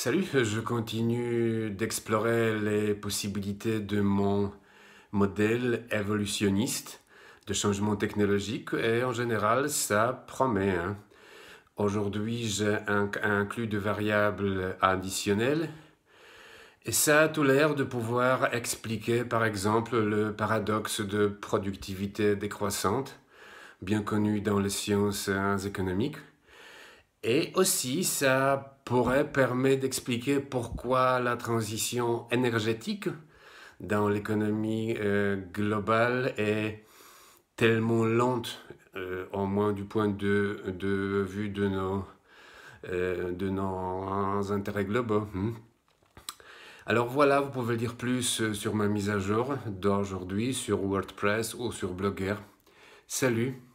Salut, euh, je continue d'explorer les possibilités de mon modèle évolutionniste de changement technologique et en général ça promet. Hein. Aujourd'hui j'ai inclus de variables additionnelles et ça a tout l'air de pouvoir expliquer par exemple le paradoxe de productivité décroissante bien connu dans les sciences hein, économiques. Et aussi, ça pourrait permettre d'expliquer pourquoi la transition énergétique dans l'économie euh, globale est tellement lente, euh, au moins du point de, vue de nos, euh, de nos intérêts globaux. Hmm. Alors voilà, vous pouvez lire plus sur ma mise à jour d'aujourd'hui sur WordPress ou sur Blogger. Salut